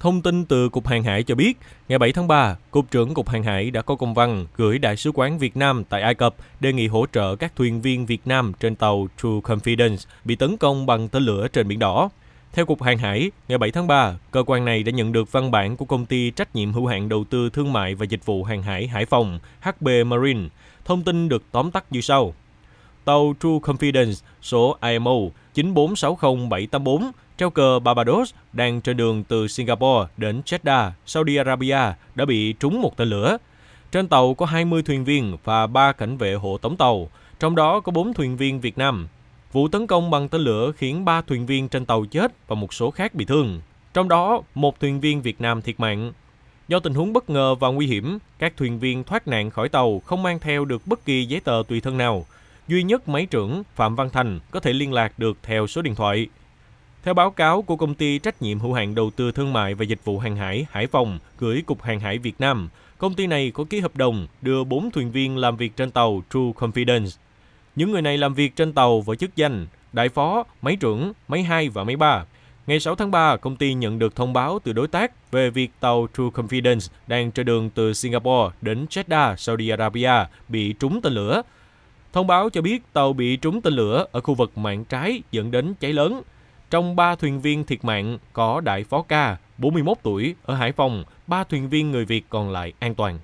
Thông tin từ Cục Hàng hải cho biết, ngày 7 tháng 3, Cục trưởng Cục Hàng hải đã có công văn gửi Đại sứ quán Việt Nam tại Ai Cập đề nghị hỗ trợ các thuyền viên Việt Nam trên tàu True Confidence bị tấn công bằng tên lửa trên Biển Đỏ. Theo Cục Hàng hải, ngày 7 tháng 3, cơ quan này đã nhận được văn bản của công ty trách nhiệm hữu hạn đầu tư thương mại và dịch vụ hàng hải Hải Phòng, HB Marine. Thông tin được tóm tắt như sau tàu True Confidence số IMO 9460784 treo cờ Barbados đang trên đường từ Singapore đến Jeddah, Saudi Arabia đã bị trúng một tên lửa. Trên tàu có 20 thuyền viên và 3 cảnh vệ hộ tống tàu, trong đó có 4 thuyền viên Việt Nam. Vụ tấn công bằng tên lửa khiến 3 thuyền viên trên tàu chết và một số khác bị thương. Trong đó, một thuyền viên Việt Nam thiệt mạng. Do tình huống bất ngờ và nguy hiểm, các thuyền viên thoát nạn khỏi tàu không mang theo được bất kỳ giấy tờ tùy thân nào – duy nhất máy trưởng Phạm Văn Thành có thể liên lạc được theo số điện thoại. Theo báo cáo của công ty trách nhiệm hữu hạn đầu tư thương mại và dịch vụ hàng hải Hải Phòng gửi Cục Hàng hải Việt Nam, công ty này có ký hợp đồng đưa 4 thuyền viên làm việc trên tàu True Confidence. Những người này làm việc trên tàu với chức danh đại phó, máy trưởng, máy 2 và máy 3. Ngày 6 tháng 3, công ty nhận được thông báo từ đối tác về việc tàu True Confidence đang trên đường từ Singapore đến Jeddah, Saudi Arabia bị trúng tên lửa. Thông báo cho biết tàu bị trúng tên lửa ở khu vực mạng trái dẫn đến cháy lớn. Trong 3 thuyền viên thiệt mạng có Đại Phó Ca, 41 tuổi, ở Hải Phòng, 3 thuyền viên người Việt còn lại an toàn.